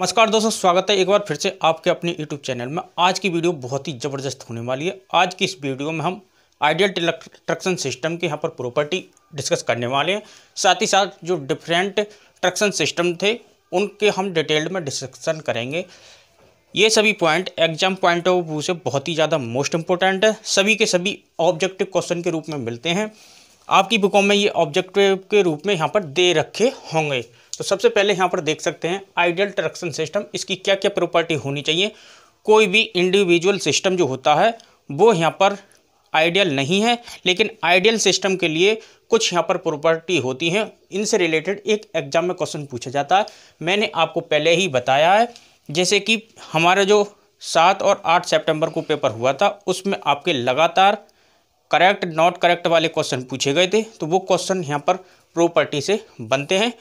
नमस्कार दोस्तों स्वागत है एक बार फिर से आपके अपने यूट्यूब चैनल में आज की वीडियो बहुत ही ज़बरदस्त होने वाली है आज की इस वीडियो में हम आइडियल ट्रक्शन सिस्टम के यहाँ पर प्रॉपर्टी डिस्कस करने वाले हैं साथ ही साथ जो डिफरेंट ट्रक्शन सिस्टम थे उनके हम डिटेल्ड में डिस्कशन करेंगे ये सभी point exam point of view से बहुत ही ज़्यादा मोस्ट इंपॉर्टेंट है सभी के सभी ऑब्जेक्टिव क्वेश्चन के रूप में मिलते हैं आपकी बुकों में ये ऑब्जेक्टिव के रूप में यहाँ पर दे रखे होंगे तो सबसे पहले यहाँ पर देख सकते हैं आइडियल ट्रक्शन सिस्टम इसकी क्या क्या प्रॉपर्टी होनी चाहिए कोई भी इंडिविजुअल सिस्टम जो होता है वो यहाँ पर आइडियल नहीं है लेकिन आइडियल सिस्टम के लिए कुछ यहाँ पर प्रॉपर्टी होती हैं इनसे रिलेटेड एक एग्जाम में क्वेश्चन पूछा जाता है मैंने आपको पहले ही बताया है जैसे कि हमारा जो सात और आठ सितंबर को पेपर हुआ था उसमें आपके लगातार करेक्ट नॉट करेक्ट वाले क्वेश्चन पूछे गए थे तो वो क्वेश्चन यहाँ पर प्रॉपर्टी से बनते हैं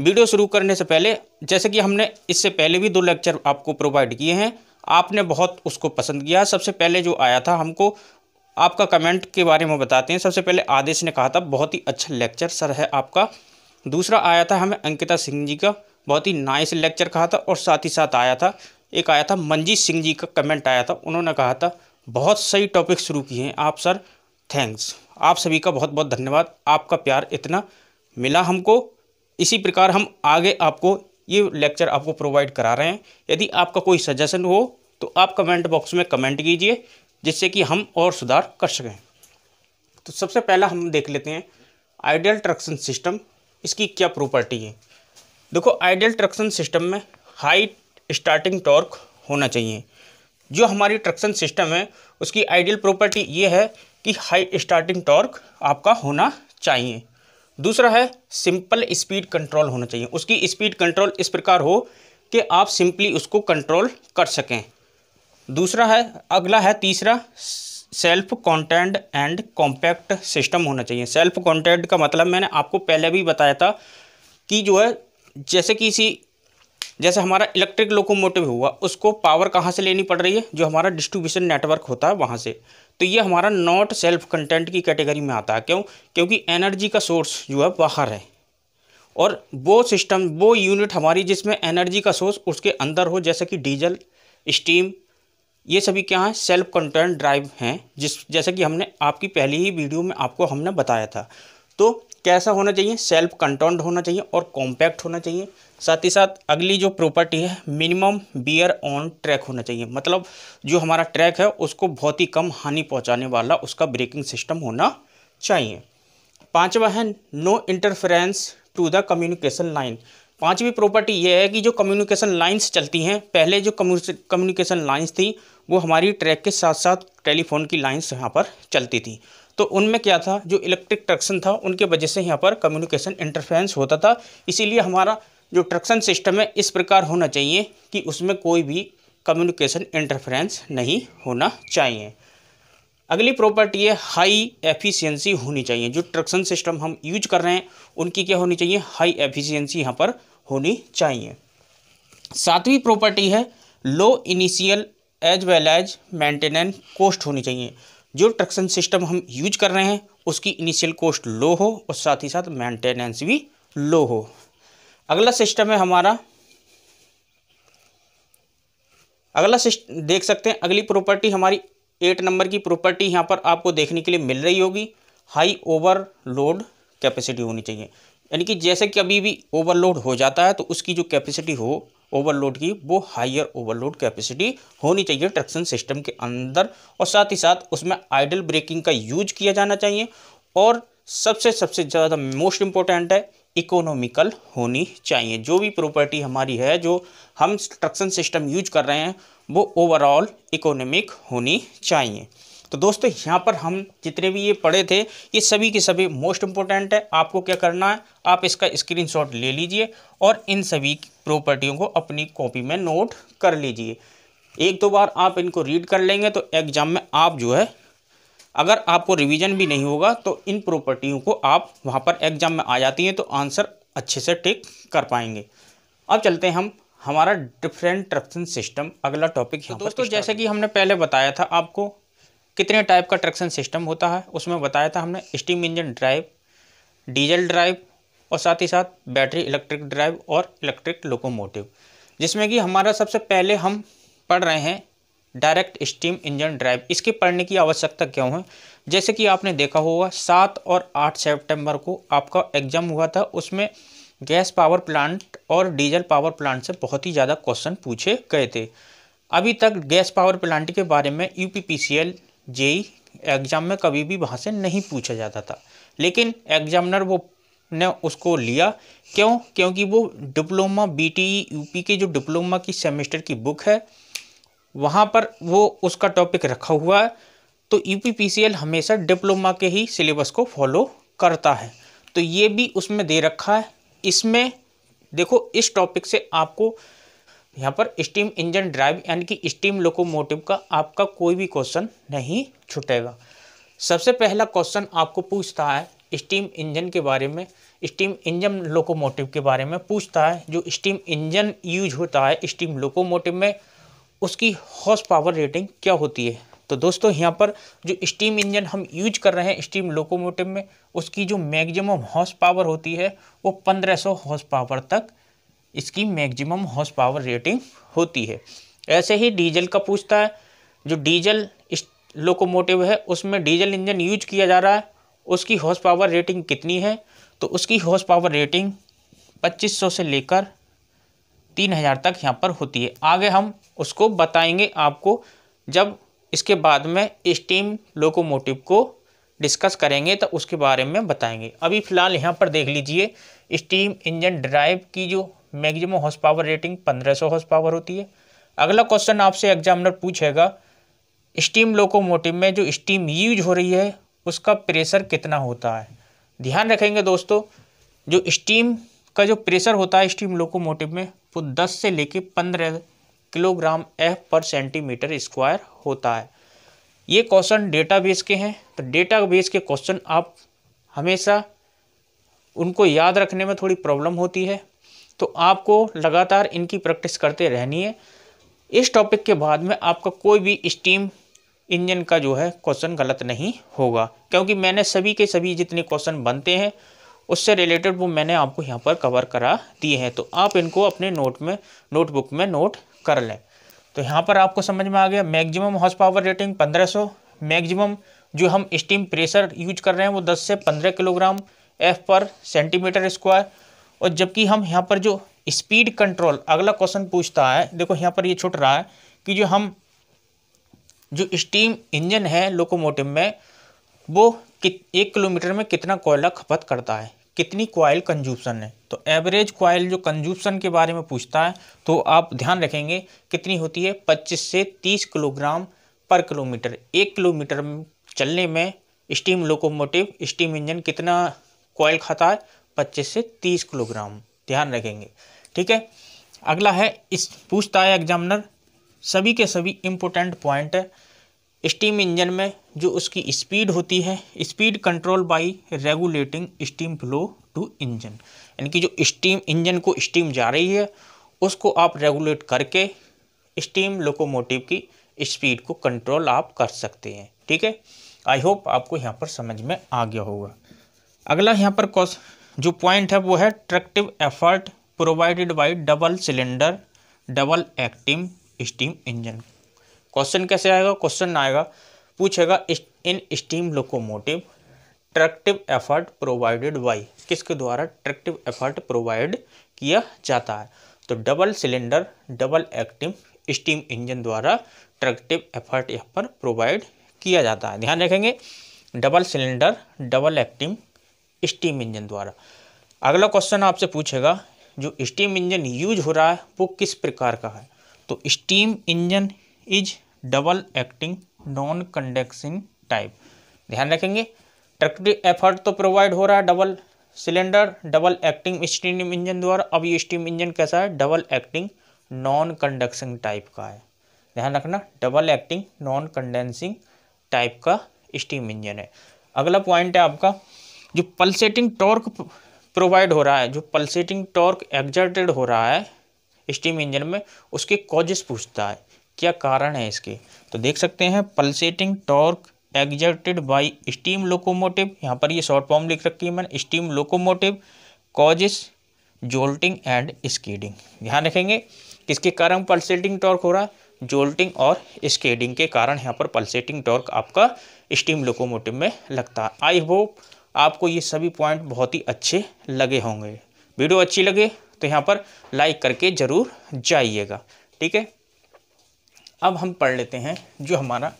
वीडियो शुरू करने से पहले जैसे कि हमने इससे पहले भी दो लेक्चर आपको प्रोवाइड किए हैं आपने बहुत उसको पसंद किया सबसे पहले जो आया था हमको आपका कमेंट के बारे में बताते हैं सबसे पहले आदेश ने कहा था बहुत ही अच्छा लेक्चर सर है आपका दूसरा आया था हमें अंकिता सिंह जी का बहुत ही नाइस लेक्चर कहा था और साथ ही साथ आया था एक आया था मंजीत सिंह जी का कमेंट आया था उन्होंने कहा था बहुत सही टॉपिक शुरू किए हैं आप सर थैंक्स आप सभी का बहुत बहुत धन्यवाद आपका प्यार इतना मिला हमको इसी प्रकार हम आगे आपको ये लेक्चर आपको प्रोवाइड करा रहे हैं यदि आपका कोई सजेशन हो तो आप कमेंट बॉक्स में कमेंट कीजिए जिससे कि हम और सुधार कर सकें तो सबसे पहला हम देख लेते हैं आइडियल ट्रक्शन सिस्टम इसकी क्या प्रॉपर्टी है देखो आइडियल ट्रक्शन सिस्टम में हाई स्टार्टिंग टॉर्क होना चाहिए जो हमारी ट्रक्शन सिस्टम है उसकी आइडियल प्रॉपर्टी ये है कि हाई स्टार्टिंग टॉर्क आपका होना चाहिए दूसरा है सिंपल स्पीड कंट्रोल होना चाहिए उसकी स्पीड कंट्रोल इस प्रकार हो कि आप सिंपली उसको कंट्रोल कर सकें दूसरा है अगला है तीसरा self contained and compact system होना चाहिए सेल्फ कॉन्टेंट का मतलब मैंने आपको पहले भी बताया था कि जो है जैसे किसी जैसे हमारा इलेक्ट्रिक लोकोमोटिव हुआ उसको पावर कहाँ से लेनी पड़ रही है जो हमारा डिस्ट्रीब्यूशन नेटवर्क होता है वहाँ से तो ये हमारा नॉट सेल्फ कंटेंट की कैटेगरी में आता है क्यों क्योंकि एनर्जी का सोर्स जो है बाहर है और वो सिस्टम वो यूनिट हमारी जिसमें एनर्जी का सोर्स उसके अंदर हो जैसे कि डीजल स्टीम ये सभी क्या हैं सेल्फ कंटेंट ड्राइव हैं जिस जैसे कि हमने आपकी पहली ही वीडियो में आपको हमने बताया था तो कैसा होना चाहिए सेल्फ कंटोन्ड होना चाहिए और कॉम्पैक्ट होना चाहिए साथ ही साथ अगली जो प्रॉपर्टी है मिनिमम बियर ऑन ट्रैक होना चाहिए मतलब जो हमारा ट्रैक है उसको बहुत ही कम हानि पहुंचाने वाला उसका ब्रेकिंग सिस्टम होना चाहिए पांचवा है no interference to the communication line पांचवी प्रॉपर्टी ये है कि जो कम्युनिकेशन लाइंस चलती हैं पहले जो कम्युनिकेशन लाइंस थी वो हमारी ट्रैक के साथ साथ टेलीफोन की लाइंस यहाँ पर चलती थी तो उनमें क्या था जो इलेक्ट्रिक ट्रक्शन था उनके वजह से यहाँ पर कम्युनिकेशन इंटरफेरेंस होता था इसीलिए हमारा जो ट्रक्शन सिस्टम है इस प्रकार होना चाहिए कि उसमें कोई भी कम्युनिकेशन इंटरफेरेंस नहीं होना चाहिए अगली प्रॉपर्टी है हाई एफिशिएंसी होनी चाहिए जो ट्रक्शन सिस्टम हम यूज कर रहे हैं उनकी क्या होनी चाहिए हाई एफिशिएंसी यहाँ पर होनी चाहिए सातवीं प्रॉपर्टी है low initial as well as maintenance cost होनी चाहिए जो ट्रक्शन सिस्टम हम यूज कर रहे हैं उसकी इनिशियल कॉस्ट लो हो और साथ ही साथ मेंटेनेंस भी लो हो अगला सिस्टम है हमारा अगला देख सकते हैं अगली प्रॉपर्टी हमारी एट नंबर की प्रॉपर्टी यहाँ पर आपको देखने के लिए मिल रही होगी हाई ओवरलोड कैपेसिटी होनी चाहिए यानी कि जैसे कि अभी भी ओवरलोड हो जाता है तो उसकी जो कैपेसिटी हो ओवरलोड की वो हायर ओवरलोड कैपेसिटी होनी चाहिए ट्रैक्शन सिस्टम के अंदर और साथ ही साथ उसमें आइडल ब्रेकिंग का यूज किया जाना चाहिए और सबसे सबसे ज़्यादा मोस्ट इम्पोर्टेंट है इकोनॉमिकल होनी चाहिए जो भी प्रॉपर्टी हमारी है जो हम ट्रक्शन सिस्टम यूज कर रहे हैं वो ओवरऑल इकोनॉमिक होनी चाहिए तो दोस्तों यहाँ पर हम जितने भी ये पढ़े थे ये सभी के सभी मोस्ट इंपॉर्टेंट है आपको क्या करना है आप इसका स्क्रीनशॉट ले लीजिए और इन सभी प्रॉपर्टियों को अपनी कॉपी में नोट कर लीजिए एक दो बार आप इनको रीड कर लेंगे तो एग्ज़ाम में आप जो है अगर आपको रिवीजन भी नहीं होगा तो इन प्रॉपर्टियों को आप वहाँ पर एग्ज़ाम में आ जाती हैं तो आंसर अच्छे से टिक कर पाएंगे अब चलते हैं हम हमारा डिफरेंट ट्रक्शन सिस्टम अगला टॉपिक है तो दोस्तों जैसे कि हमने पहले बताया था आपको कितने टाइप का ट्रैक्शन सिस्टम होता है उसमें बताया था हमने steam engine drive diesel drive और साथ ही साथ बैटरी इलेक्ट्रिक ड्राइव और इलेक्ट्रिक लोकोमोटिव जिसमें कि हमारा सबसे पहले हम पढ़ रहे हैं डायरेक्ट स्टीम इंजन ड्राइव इसके पढ़ने की आवश्यकता क्यों है जैसे कि आपने देखा होगा सात और आठ सेप्टेम्बर को आपका एग्जाम हुआ था उसमें गैस पावर प्लांट और डीजल पावर प्लांट से बहुत ही ज़्यादा क्वेश्चन पूछे गए थे अभी तक गैस पावर प्लांट के बारे में यू जेई एग्ज़ाम में कभी भी वहाँ से नहीं पूछा जाता था लेकिन एग्जामिनर वो ने उसको लिया क्यों क्योंकि वो डिप्लोमा बी टी यूपी के जो डिप्लोमा की सेमेस्टर की बुक है वहाँ पर वो उसका टॉपिक रखा हुआ है तो यू हमेशा डिप्लोमा के ही सिलेबस को फॉलो करता है तो ये भी उसमें दे रखा है इसमें देखो इस टॉपिक से आपको यहाँ पर स्टीम इंजन ड्राइव यानी कि स्टीम लोकोमोटिव का आपका कोई भी क्वेश्चन नहीं छुटेगा सबसे पहला क्वेश्चन आपको पूछता है स्टीम इंजन के बारे में स्टीम इंजन लोकोमोटिव के बारे में पूछता है जो स्टीम इंजन यूज होता है स्टीम लोकोमोटिव में उसकी हॉर्स पावर रेटिंग क्या होती है तो दोस्तों यहाँ पर जो स्टीम इंजन हम यूज कर रहे हैं स्टीम लोकोमोटिव में उसकी जो मैगजिम हॉर्स पावर होती है वो पंद्रह सौ हॉर्स पावर तक इसकी मैक्सिमम हॉर्स पावर रेटिंग होती है ऐसे ही डीजल का पूछता है जो डीजल लोकोमोटिव है उसमें डीजल इंजन यूज किया जा रहा है उसकी हॉर्स पावर रेटिंग कितनी है तो उसकी हॉर्स पावर रेटिंग 2500 से लेकर 3000 तक यहाँ पर होती है आगे हम उसको बताएंगे आपको जब इसके बाद में स्टीम लोकोमोटिव को डिस्कस करेंगे तो उसके बारे में बताएंगे अभी फ़िलहाल यहाँ पर देख लीजिए स्टीम इंजन ड्राइव की जो maximum horse power rating 1500 horse power होती है अगला क्वेश्चन आपसे एग्जामिनर पूछेगा स्टीम लोकोमोटिव में जो स्टीम यूज हो रही है उसका प्रेशर कितना होता है ध्यान रखेंगे दोस्तों जो स्टीम का जो प्रेशर होता है स्टीम लोकोमोटिव में वो दस से लेके पंद्रह किलोग्राम एफ पर सेंटीमीटर स्क्वायर होता है ये क्वेश्चन डेटाबेस के हैं तो डेटाबेस के क्वेश्चन आप हमेशा उनको याद रखने में थोड़ी प्रॉब्लम होती है तो आपको लगातार इनकी प्रैक्टिस करते रहनी है इस टॉपिक के बाद में आपका कोई भी स्टीम इंजन का जो है क्वेश्चन गलत नहीं होगा क्योंकि मैंने सभी के सभी जितने क्वेश्चन बनते हैं उससे रिलेटेड वो मैंने आपको यहाँ पर कवर करा दिए हैं तो आप इनको अपने नोट में नोटबुक में नोट कर लें तो यहाँ पर आपको समझ में आ गया maximum horse power rating 1500 maximum जो हम स्टीम प्रेशर यूज कर रहे हैं वो 10 से 15 किलोग्राम एफ पर सेंटीमीटर स्क्वायर और जबकि हम यहाँ पर जो स्पीड कंट्रोल अगला क्वेश्चन पूछता है देखो यहाँ पर ये छुट रहा है कि जो हम जो स्टीम इंजन है लोकोमोटिव में वो एक किलोमीटर में कितना कोयला खपत करता है कितनी क्वाइल कंजूप्शन है तो एवरेज क्वाइल जो कंजूप्शन के बारे में पूछता है तो आप ध्यान रखेंगे कितनी होती है 25 से 30 किलोग्राम पर किलोमीटर एक किलोमीटर चलने में स्टीम लोकोमोटिव स्टीम इंजन कितना कोयल खाता है 25 से 30 किलोग्राम ध्यान रखेंगे ठीक है अगला है इस पूछता है एग्जामिनर सभी के सभी इम्पोर्टेंट पॉइंट है स्टीम इंजन में जो उसकी स्पीड होती है speed control by regulating steam flow to engine यानी कि जो स्टीम इंजन को स्टीम जा रही है उसको आप रेगुलेट करके स्टीम लोकोमोटिव की स्पीड को कंट्रोल आप कर सकते हैं ठीक है आई होप आपको यहाँ पर समझ में आ गया होगा अगला यहाँ पर क्वेश्चन जो पॉइंट है वो है tractive effort provided by double cylinder double active steam engine question कैसे आएगा क्वेश्चन आएगा पूछेगा in steam locomotive tractive effort provided by किसके द्वारा ट्रैक्टिव एफर्ट प्रोवाइड किया जाता है तो double cylinder double active steam engine द्वारा ट्रैक्टिव एफर्ट यहाँ पर प्रोवाइड किया जाता है ध्यान रखेंगे double cylinder double active steam engine द्वारा अगला क्वेश्चन आपसे पूछेगा जो स्टीम इंजन यूज हो रहा है वो किस प्रकार का है तो steam engine is double acting non condensing type ध्यान रखेंगे ट्रैक्टिव एफर्ट तो प्रोवाइड हो रहा है double cylinder double acting steam engine द्वारा अब ये स्टीम इंजन कैसा है double acting non condensing type का है ध्यान रखना double acting non condensing type का स्टीम इंजन है अगला पॉइंट है आपका जो पल्सेटिंग टॉर्क प्रोवाइड हो रहा है जो पल्सेटिंग टॉर्क एग्जर्टेड हो रहा है स्टीम इंजन में उसके कॉजेस पूछता है क्या कारण है इसके तो देख सकते हैं pulsating torque exerted by steam locomotive यहाँ पर ये शॉर्ट फॉर्म लिख रखी है मैंने steam locomotive causes jolting and skidding ध्यान रखेंगे किसके कारण पल्सेटिंग टॉर्क हो रहा है जोल्टिंग और स्केडिंग के कारण यहाँ पर पल्सेटिंग टॉर्क आपका स्टीम लोकोमोटिव में लगता है आई होप आपको ये सभी पॉइंट बहुत ही अच्छे लगे होंगे वीडियो अच्छी लगे तो यहाँ पर लाइक करके ज़रूर जाइएगा ठीक है अब हम पढ़ लेते हैं जो हमारा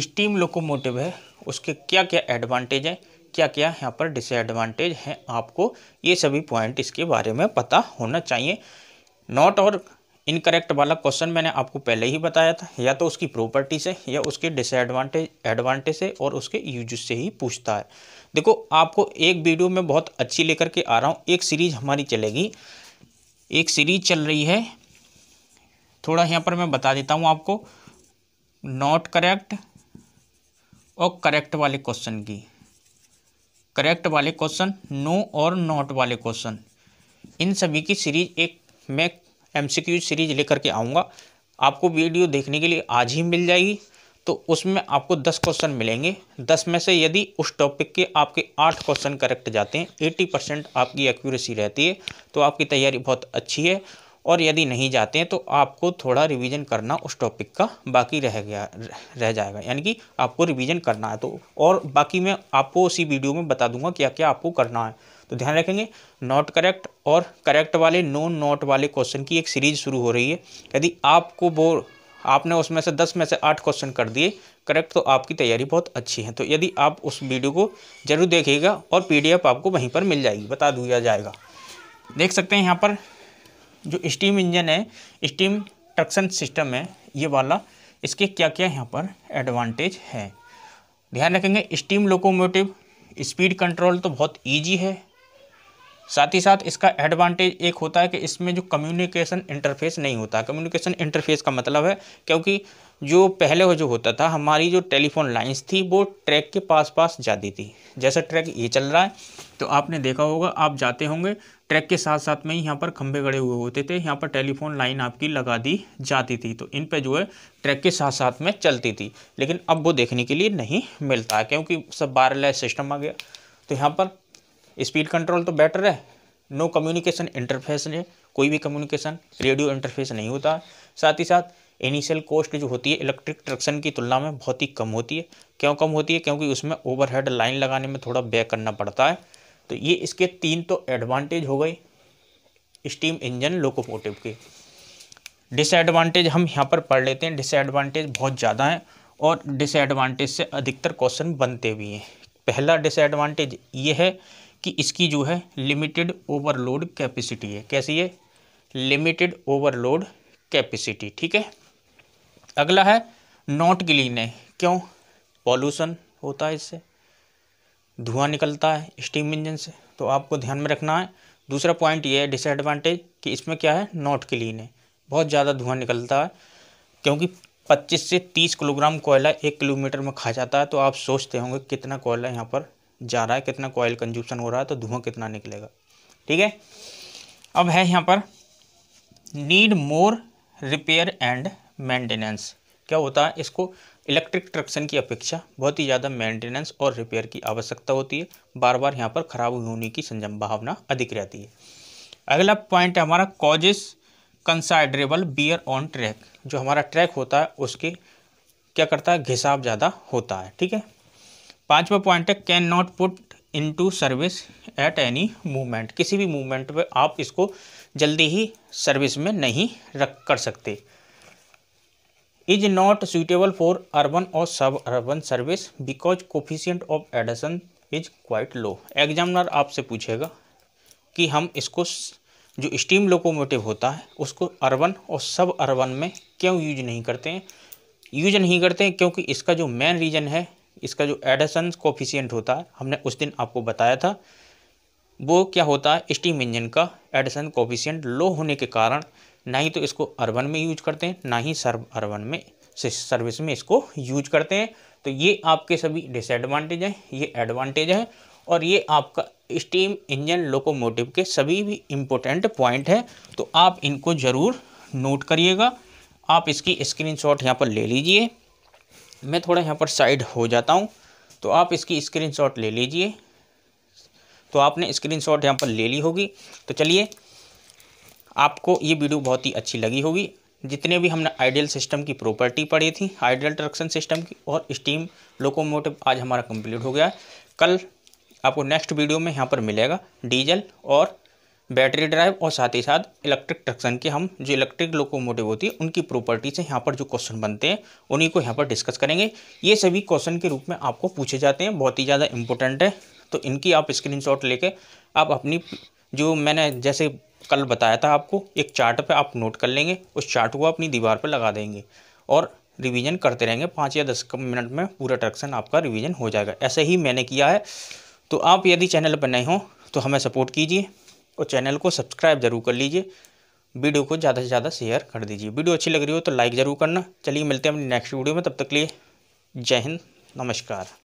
स्टीम लोकोमोटिव है उसके क्या क्या एडवांटेज हैं क्या क्या यहाँ पर डिसएडवांटेज हैं आपको ये सभी पॉइंट इसके बारे में पता होना चाहिए नॉट और इनकरेक्ट वाला क्वेश्चन मैंने आपको पहले ही बताया था या तो उसकी प्रॉपर्टी से या उसके डिसएडवांटेज एडवांटेज से और उसके यूजेस से ही पूछता है देखो आपको एक वीडियो में बहुत अच्छी लेकर के आ रहा हूँ एक सीरीज हमारी चलेगी एक सीरीज चल रही है थोड़ा यहाँ पर मैं बता देता हूँ आपको नॉट करेक्ट और करेक्ट वाले क्वेश्चन की करेक्ट वाले क्वेश्चन नो और नॉट वाले क्वेश्चन इन सभी की सीरीज एक मैं एमसीक्यू सीरीज लेकर के आऊँगा आपको वीडियो देखने के लिए आज ही मिल जाएगी तो उसमें आपको दस क्वेश्चन मिलेंगे दस में से यदि उस टॉपिक के आपके आठ क्वेश्चन करेक्ट जाते हैं एट्टी परसेंट आपकी एक्यूरेसी रहती है तो आपकी तैयारी बहुत अच्छी है और यदि नहीं जाते हैं तो आपको थोड़ा रिवीजन करना उस टॉपिक का बाकी रह गया रह जाएगा यानी कि आपको रिवीजन करना है तो और बाकी मैं आपको उसी वीडियो में बता दूंगा क्या क्या आपको करना है तो ध्यान रखेंगे नॉट करेक्ट और करेक्ट वाले नो नॉट वाले क्वेश्चन की एक सीरीज शुरू हो रही है यदि आपको वो आपने उसमें से दस में से आठ क्वेश्चन कर दिए करेक्ट तो आपकी तैयारी बहुत अच्छी है तो यदि आप उस वीडियो को जरूर देखिएगा और पी आपको वहीं पर मिल जाएगी बता दिया जाएगा देख सकते हैं यहाँ पर जो स्टीम इंजन है स्टीम ट्रक्शन सिस्टम है ये वाला इसके क्या क्या यहाँ पर एडवांटेज है ध्यान रखेंगे स्टीम लोकोमोटिव स्पीड कंट्रोल तो बहुत ईजी है साथ ही साथ इसका एडवांटेज एक होता है कि इसमें जो कम्युनिकेशन इंटरफेस नहीं होता कम्युनिकेशन इंटरफेस का मतलब है क्योंकि जो पहले जो होता था हमारी जो टेलीफोन लाइंस थी वो ट्रैक के पास पास जाती थी जैसा ट्रैक ये चल रहा है तो आपने देखा होगा आप जाते होंगे ट्रैक के साथ साथ में ही यहाँ पर खंभे गड़े हुए होते थे यहाँ पर टेलीफोन लाइन आपकी लगा दी जाती थी तो इन पे जो है ट्रैक के साथ साथ में चलती थी लेकिन अब वो देखने के लिए नहीं मिलता क्योंकि सब बारह सिस्टम आ गया तो यहाँ पर स्पीड कंट्रोल तो बेटर है नो कम्युनिकेशन इंटरफेस है कोई भी कम्युनिकेशन रेडियो इंटरफेस नहीं होता साथ ही साथ इनिशियल कॉस्ट जो होती है इलेक्ट्रिक ट्रक्शन की तुलना में बहुत ही कम होती है क्यों कम होती है क्योंकि उसमें ओवरहेड लाइन लगाने में थोड़ा बैक करना पड़ता है तो ये इसके तीन तो एडवांटेज हो गए स्टीम इंजन लोकोमोटिव के डिसएडवांटेज हम यहाँ पर पढ़ लेते हैं डिसएडवांटेज बहुत ज़्यादा हैं और डिसएडवांटेज से अधिकतर क्वेश्चन बनते भी हैं पहला डिसएडवांटेज ये है कि इसकी जो है लिमिटेड ओवरलोड कैपेसिटी है कैसी है लिमिटेड ओवरलोड कैपेसिटी ठीक है अगला है नॉट क्लीन है क्यों पॉल्यूशन होता है इससे धुआं निकलता है स्टीम इंजन से तो आपको ध्यान में रखना है दूसरा पॉइंट ये है डिसएडवांटेज कि इसमें क्या है नॉट क्लीन है बहुत ज़्यादा धुआं निकलता है क्योंकि 25 से 30 किलोग्राम कोयला एक किलोमीटर में खा जाता है तो आप सोचते होंगे कितना कोयला यहाँ पर जा रहा है कितना कोयल कंज्यूप्शन हो रहा है तो धुआं कितना निकलेगा ठीक है अब है यहाँ पर need more repair and maintenance क्या होता है इसको इलेक्ट्रिक ट्रक्शन की अपेक्षा बहुत ही ज़्यादा मेंटेनेंस और रिपेयर की आवश्यकता होती है बार बार यहाँ पर खराब होने की संभावना अधिक रहती है अगला पॉइंट हमारा causes considerable wear on track जो हमारा ट्रैक होता है उसके क्या करता है घिसाव ज़्यादा होता है ठीक है पांचवा पॉइंट है can not put into service at any movement किसी भी मूवमेंट पे आप इसको जल्दी ही सर्विस में नहीं रख कर सकते is not suitable for urban और suburban service because coefficient of adhesion is quite low examiner आपसे पूछेगा कि हम इसको जो स्टीम लोकोमोटिव होता है उसको अर्बन और सब अर्बन में क्यों यूज नहीं करते हैं यूज नहीं करते हैं क्योंकि इसका जो मेन रीज़न है इसका जो एडसन कोफिशियंट होता है हमने उस दिन आपको बताया था वो क्या होता है स्टीम इंजन का एडिसन कोफिशियंट लो होने के कारण ना ही तो इसको अर्बन में यूज करते हैं ना ही सर्व अर्बन में सर्विस में इसको यूज करते हैं तो ये आपके सभी डिसएडवांटेज हैं ये एडवांटेज हैं और ये आपका स्टीम इंजन लोकोमोटिव के सभी भी इम्पोर्टेंट पॉइंट हैं तो आप इनको ज़रूर नोट करिएगा आप इसकी स्क्रीनशॉट यहाँ पर ले लीजिए मैं थोड़ा यहाँ पर साइड हो जाता हूँ तो आप इसकी स्क्रीनशॉट ले लीजिए तो आपने स्क्रीनशॉट यहाँ पर ले ली होगी तो चलिए आपको ये वीडियो बहुत ही अच्छी लगी होगी जितने भी हमने आइडियल सिस्टम की प्रॉपर्टी पढ़ी थी आइडियल ट्रक्शन सिस्टम की और स्टीम लोकोमोटिव आज हमारा कंप्लीट हो गया है कल आपको नेक्स्ट वीडियो में यहाँ पर मिलेगा डीजल और बैटरी ड्राइव और साथ ही साथ इलेक्ट्रिक ट्रक्शन के हम जो इलेक्ट्रिक लोकोमोटिव होती है उनकी प्रॉपर्टी से यहाँ पर जो क्वेश्चन बनते हैं उन्हीं को यहाँ पर डिस्कस करेंगे ये सभी क्वेश्चन के रूप में आपको पूछे जाते हैं बहुत ही ज़्यादा इंपॉर्टेंट है तो इनकी आप स्क्रीन शॉट आप अपनी जो मैंने जैसे कल बताया था आपको एक चार्ट पर आप नोट कर लेंगे उस चार्ट को अपनी दीवार पर लगा देंगे और रिवीजन करते रहेंगे पाँच या दस मिनट में पूरा ट्रक्शन आपका रिवीजन हो जाएगा ऐसे ही मैंने किया है तो आप यदि चैनल पर नए हों तो हमें सपोर्ट कीजिए और चैनल को सब्सक्राइब जरूर कर लीजिए वीडियो को ज़्यादा से ज़्यादा शेयर कर दीजिए वीडियो अच्छी लग रही हो तो लाइक ज़रूर करना चलिए मिलते हैं अपने नेक्स्ट वीडियो में तब तक के लिए जय हिंद नमस्कार